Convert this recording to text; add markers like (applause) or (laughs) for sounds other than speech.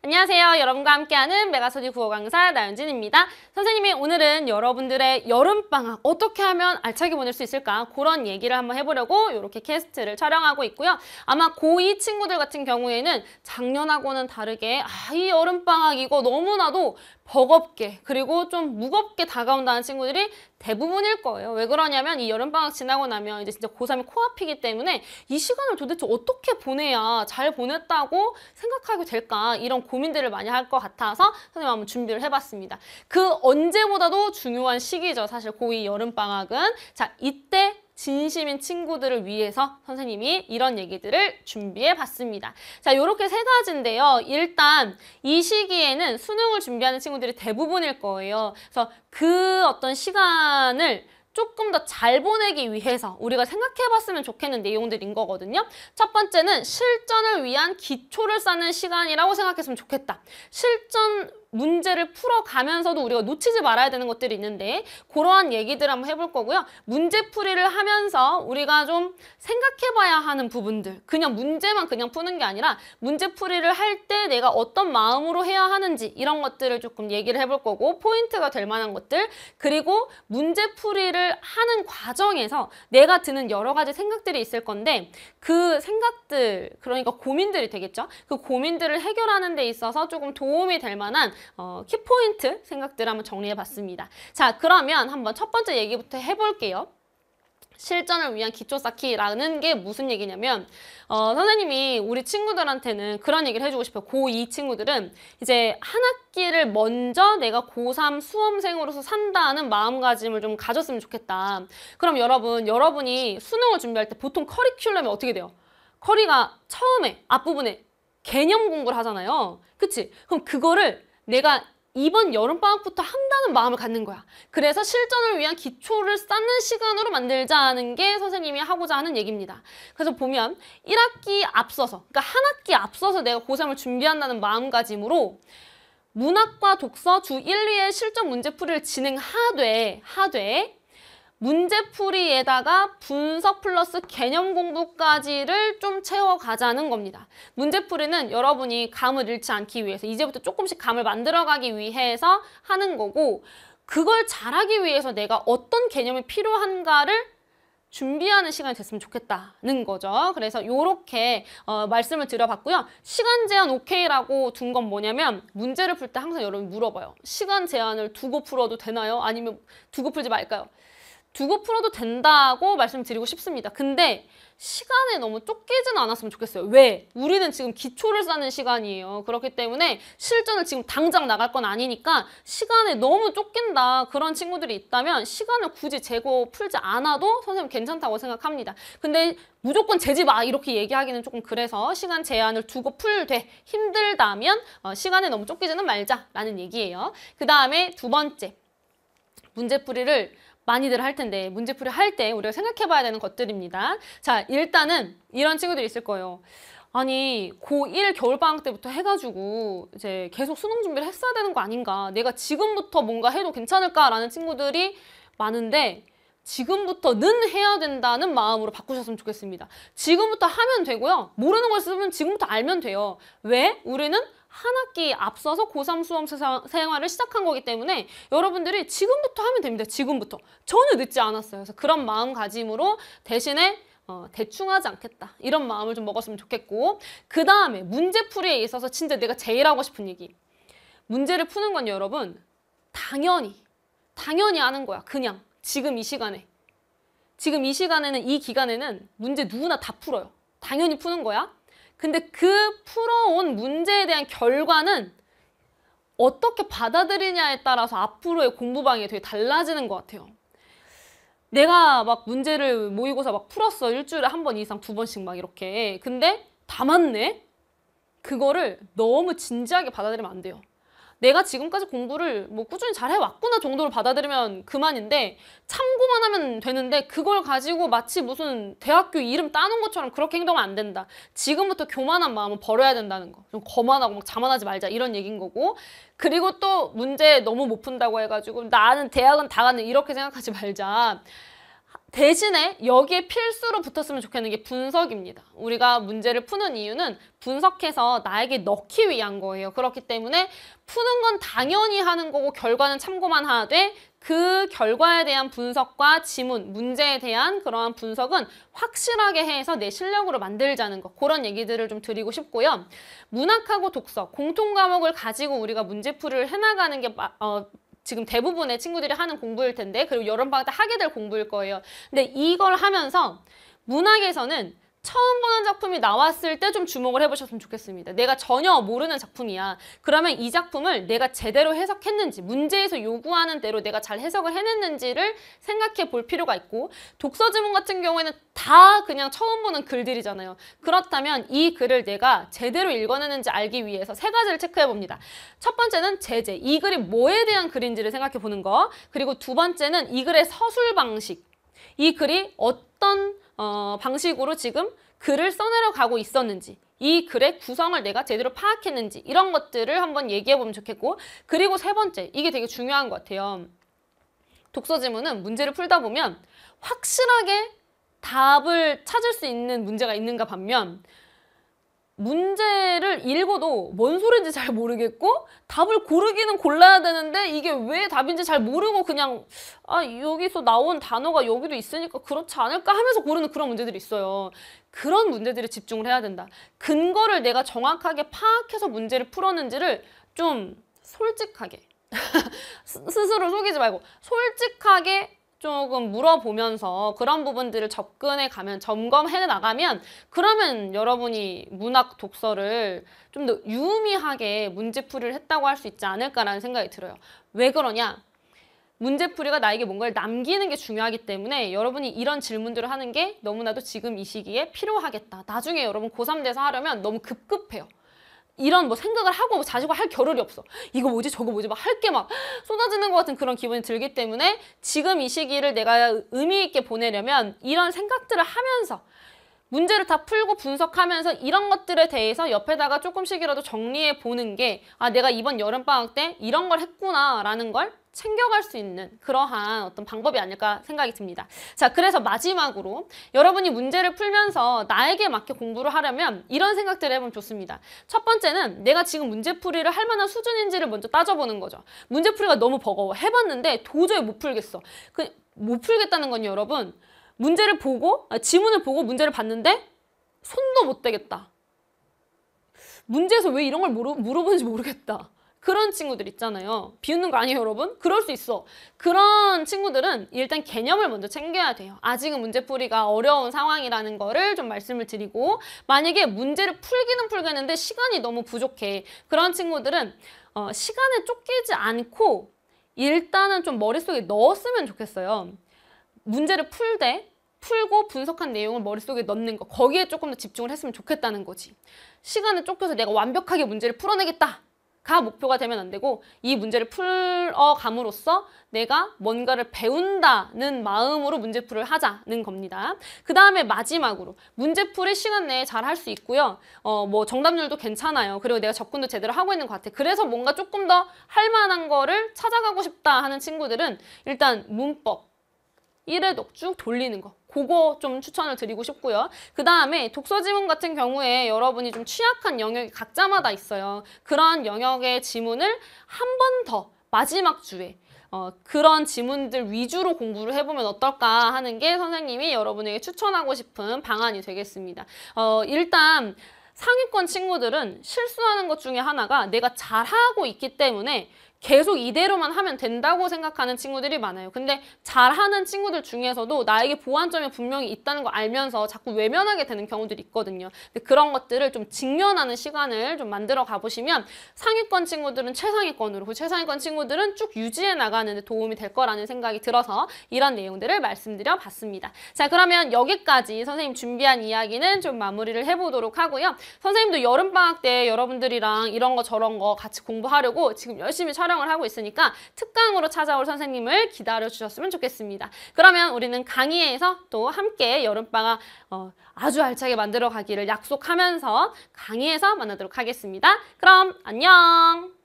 안녕하세요. 여러분과 함께하는 메가소니구어 강사 나윤진입니다. 선생님이 오늘은 여러분들의 여름방학 어떻게 하면 알차게 보낼 수 있을까 그런 얘기를 한번 해보려고 이렇게 캐스트를 촬영하고 있고요. 아마 고2 친구들 같은 경우에는 작년하고는 다르게 아, 이 여름방학 이거 너무나도 버겁게 그리고 좀 무겁게 다가온다는 친구들이 대부분일 거예요. 왜 그러냐면 이 여름방학 지나고 나면 이제 진짜 고3이 코앞이기 때문에 이 시간을 도대체 어떻게 보내야 잘 보냈다고 생각하게 될까 이런 고민들을 많이 할 것 같아서 선생님 한번 준비를 해봤습니다. 그 언제보다도 중요한 시기죠. 사실 고2 여름방학은. 자, 이때 진심인 친구들을 위해서 선생님이 이런 얘기들을 준비해 봤습니다. 자, 요렇게 세 가지인데요. 일단 이 시기에는 수능을 준비하는 친구들이 대부분일 거예요. 그래서 그 어떤 시간을 조금 더 잘 보내기 위해서 우리가 생각해봤으면 좋겠는 내용들인 거거든요. 첫 번째는 실전을 위한 기초를 쌓는 시간이라고 생각했으면 좋겠다. 실전 문제를 풀어가면서도 우리가 놓치지 말아야 되는 것들이 있는데 그러한 얘기들 한번 해볼 거고요. 문제풀이를 하면서 우리가 좀 생각해봐야 하는 부분들 그냥 문제만 그냥 푸는 게 아니라 문제풀이를 할 때 내가 어떤 마음으로 해야 하는지 이런 것들을 조금 얘기를 해볼 거고 포인트가 될 만한 것들 그리고 문제풀이를 하는 과정에서 내가 드는 여러 가지 생각들이 있을 건데 그 생각들 그러니까 고민들이 되겠죠. 그 고민들을 해결하는 데 있어서 조금 도움이 될 만한 어, 키포인트 생각들 한번 정리해봤습니다. 자 그러면 한번 첫 번째 얘기부터 해볼게요. 실전을 위한 기초 쌓기라는 게 무슨 얘기냐면 어, 선생님이 우리 친구들한테는 그런 얘기를 해주고 싶어요. 고2 친구들은 이제 한 학기를 먼저 내가 고3 수험생으로서 산다는 마음가짐을 좀 가졌으면 좋겠다. 그럼 여러분, 여러분이 수능을 준비할 때 보통 커리큘럼이 어떻게 돼요? 커리가 처음에 앞부분에 개념 공부를 하잖아요. 그치? 그럼 그거를 내가 이번 여름방학부터 한다는 마음을 갖는 거야. 그래서 실전을 위한 기초를 쌓는 시간으로 만들자는 게 선생님이 하고자 하는 얘기입니다. 그래서 보면 1학기 앞서서, 그러니까 한 학기 앞서서 내가 고3을 준비한다는 마음가짐으로 문학과 독서 주 1, 2의 실전 문제풀이를 진행하되, 하되 문제풀이에다가 분석 플러스 개념 공부까지를 좀 채워가자는 겁니다. 문제풀이는 여러분이 감을 잃지 않기 위해서 이제부터 조금씩 감을 만들어가기 위해서 하는 거고 그걸 잘하기 위해서 내가 어떤 개념이 필요한가를 준비하는 시간이 됐으면 좋겠다는 거죠. 그래서 이렇게 어, 말씀을 드려봤고요. 시간 제한 오케이라고 둔 건 뭐냐면 문제를 풀 때 항상 여러분 이 물어봐요. 시간 제한을 두고 풀어도 되나요? 아니면 두고 풀지 말까요? 두고 풀어도 된다고 말씀드리고 싶습니다. 근데 시간에 너무 쫓기진 않았으면 좋겠어요. 왜? 우리는 지금 기초를 쌓는 시간이에요. 그렇기 때문에 실전을 지금 당장 나갈 건 아니니까 시간에 너무 쫓긴다 그런 친구들이 있다면 시간을 굳이 재고 풀지 않아도 선생님 괜찮다고 생각합니다. 근데 무조건 재지 마 이렇게 얘기하기는 조금 그래서 시간 제한을 두고 풀되 힘들다면 어, 시간에 너무 쫓기지는 말자라는 얘기예요. 그 다음에 두 번째 문제풀이를 많이들 할 텐데 문제풀이 할 때 우리가 생각해 봐야 되는 것들입니다. 자 일단은 이런 친구들이 있을 거예요. 아니 고1 겨울방학 때부터 해가지고 이제 계속 수능 준비를 했어야 되는 거 아닌가 내가 지금부터 뭔가 해도 괜찮을까라는 친구들이 많은데 지금부터는 해야 된다는 마음으로 바꾸셨으면 좋겠습니다. 지금부터 하면 되고요. 모르는 걸 쓰면 지금부터 알면 돼요. 왜? 우리는 한 학기 앞서서 고3 수험 생활을 시작한 거기 때문에 여러분들이 지금부터 하면 됩니다. 지금부터. 전혀 늦지 않았어요. 그래서 그런 마음가짐으로 대신에 어, 대충 하지 않겠다 이런 마음을 좀 먹었으면 좋겠고 그 다음에 문제풀이에 있어서 진짜 내가 제일 하고 싶은 얘기 문제를 푸는 건 여러분 당연히 당연히 하는 거야 그냥 지금 이 시간에 지금 이 시간에는 이 기간에는 문제 누구나 다 풀어요. 당연히 푸는 거야. 근데 그 풀어온 문제에 대한 결과는 어떻게 받아들이냐에 따라서 앞으로의 공부 방향이 되게 달라지는 것 같아요. 내가 막 문제를 모의고사 막 풀었어. 일주일에 한 번 이상 두 번씩 막 이렇게. 근데 다 맞네? 그거를 너무 진지하게 받아들이면 안 돼요. 내가 지금까지 공부를 뭐 꾸준히 잘 해왔구나 정도로 받아들이면 그만인데 참고만 하면 되는데 그걸 가지고 마치 무슨 대학교 이름 따는 것처럼 그렇게 행동하면 안 된다. 지금부터 교만한 마음을 버려야 된다는 거. 좀 거만하고 막 자만하지 말자 이런 얘기인 거고 그리고 또 문제 너무 못 푼다고 해가지고 나는 대학은 다 가는 이렇게 생각하지 말자. 대신에 여기에 필수로 붙었으면 좋겠는 게 분석입니다. 우리가 문제를 푸는 이유는 분석해서 나에게 넣기 위한 거예요. 그렇기 때문에 푸는 건 당연히 하는 거고 결과는 참고만 하되 그 결과에 대한 분석과 지문, 문제에 대한 그러한 분석은 확실하게 해서 내 실력으로 만들자는 것 그런 얘기들을 좀 드리고 싶고요. 문학하고 독서, 공통 과목을 가지고 우리가 문제풀을 해나가는 게 어, 지금 대부분의 친구들이 하는 공부일 텐데 그리고 여름방학 때 하게 될 공부일 거예요. 근데 이걸 하면서 문학에서는 처음 보는 작품이 나왔을 때 좀 주목을 해보셨으면 좋겠습니다. 내가 전혀 모르는 작품이야. 그러면 이 작품을 내가 제대로 해석했는지 문제에서 요구하는 대로 내가 잘 해석을 해냈는지를 생각해 볼 필요가 있고 독서지문 같은 경우에는 다 그냥 처음 보는 글들이잖아요. 그렇다면 이 글을 내가 제대로 읽어내는지 알기 위해서 세 가지를 체크해 봅니다. 첫 번째는 제재, 이 글이 뭐에 대한 글인지를 생각해 보는 거. 그리고 두 번째는 이 글의 서술 방식, 이 글이 어떤 어, 방식으로 지금 글을 써내려 가고 있었는지 이 글의 구성을 내가 제대로 파악했는지 이런 것들을 한번 얘기해 보면 좋겠고 그리고 세 번째 이게 되게 중요한 것 같아요. 독서 지문은 문제를 풀다 보면 확실하게 답을 찾을 수 있는 문제가 있는가 반면 문제를 읽어도 뭔 소리인지 잘 모르겠고 답을 고르기는 골라야 되는데 이게 왜 답인지 잘 모르고 그냥 아 여기서 나온 단어가 여기도 있으니까 그렇지 않을까 하면서 고르는 그런 문제들이 있어요. 그런 문제들에 집중을 해야 된다. 근거를 내가 정확하게 파악해서 문제를 풀었는지를 좀 솔직하게 (laughs) 스스로 속이지 말고 솔직하게 조금 물어보면서 그런 부분들을 접근해 가면 점검해 나가면 그러면 여러분이 문학 독서를 좀 더 유미하게 문제풀이를 했다고 할 수 있지 않을까라는 생각이 들어요. 왜 그러냐? 문제풀이가 나에게 뭔가를 남기는 게 중요하기 때문에 여러분이 이런 질문들을 하는 게 너무나도 지금 이 시기에 필요하겠다. 나중에 여러분 고3 돼서 하려면 너무 급급해요. 이런 뭐 생각을 하고 뭐 자시고 할 겨를이 없어. 이거 뭐지 저거 뭐지 막 할 게 막 쏟아지는 것 같은 그런 기분이 들기 때문에 지금 이 시기를 내가 의미 있게 보내려면 이런 생각들을 하면서 문제를 다 풀고 분석하면서 이런 것들에 대해서 옆에다가 조금씩이라도 정리해 보는 게아 내가 이번 여름방학 때 이런 걸 했구나 라는 걸 챙겨갈 수 있는 그러한 어떤 방법이 아닐까 생각이 듭니다. 자, 그래서 마지막으로 여러분이 문제를 풀면서 나에게 맞게 공부를 하려면 이런 생각들을 해보면 좋습니다. 첫 번째는 내가 지금 문제풀이를 할 만한 수준인지를 먼저 따져보는 거죠. 문제풀이가 너무 버거워. 해봤는데 도저히 못 풀겠어. 그, 못 풀겠다는 건 여러분. 문제를 보고, 아 지문을 보고 문제를 봤는데 손도 못 대겠다. 문제에서 왜 이런 걸 물어, 물어보는지 모르겠다. 그런 친구들 있잖아요. 비웃는 거 아니에요, 여러분? 그럴 수 있어. 그런 친구들은 일단 개념을 먼저 챙겨야 돼요. 아직은 문제풀이가 어려운 상황이라는 거를 좀 말씀을 드리고 만약에 문제를 풀기는 풀겠는데 시간이 너무 부족해. 그런 친구들은 어, 시간에 쫓기지 않고 일단은 좀 머릿속에 넣었으면 좋겠어요. 문제를 풀되 풀고 분석한 내용을 머릿속에 넣는 거 거기에 조금 더 집중을 했으면 좋겠다는 거지 시간에 쫓겨서 내가 완벽하게 문제를 풀어내겠다 가 목표가 되면 안 되고 이 문제를 풀어감으로써 내가 뭔가를 배운다는 마음으로 문제풀을 하자는 겁니다. 그 다음에 마지막으로 문제풀이 시간 내에 잘 할 수 있고요. 어, 뭐 정답률도 괜찮아요. 그리고 내가 접근도 제대로 하고 있는 것 같아. 그래서 뭔가 조금 더 할 만한 거를 찾아가고 싶다 하는 친구들은 일단 문법 1회독 쭉 돌리는 거 그거 좀 추천을 드리고 싶고요. 그 다음에 독서 지문 같은 경우에 여러분이 좀 취약한 영역이 각자마다 있어요. 그런 영역의 지문을 한 번 더 마지막 주에 어, 그런 지문들 위주로 공부를 해보면 어떨까 하는 게 선생님이 여러분에게 추천하고 싶은 방안이 되겠습니다. 어, 일단 상위권 친구들은 실수하는 것 중에 하나가 내가 잘하고 있기 때문에 계속 이대로만 하면 된다고 생각하는 친구들이 많아요. 근데 잘하는 친구들 중에서도 나에게 보완점이 분명히 있다는 걸 알면서 자꾸 외면하게 되는 경우들이 있거든요. 근데 그런 것들을 좀 직면하는 시간을 좀 만들어 가보시면 상위권 친구들은 최상위권으로, 그 최상위권 친구들은 쭉 유지해 나가는 데 도움이 될 거라는 생각이 들어서 이런 내용들을 말씀드려 봤습니다. 자, 그러면 여기까지 선생님 준비한 이야기는 좀 마무리를 해보도록 하고요. 선생님도 여름방학 때 여러분들이랑 이런 거 저런 거 같이 공부하려고 지금 열심히 촬 활용을 하고 있으니까 특강으로 찾아올 선생님을 기다려주셨으면 좋겠습니다. 그러면 우리는 강의에서 또 함께 여름방학 어, 아주 알차게 만들어 가기를 약속하면서 강의에서 만나도록 하겠습니다. 그럼 안녕!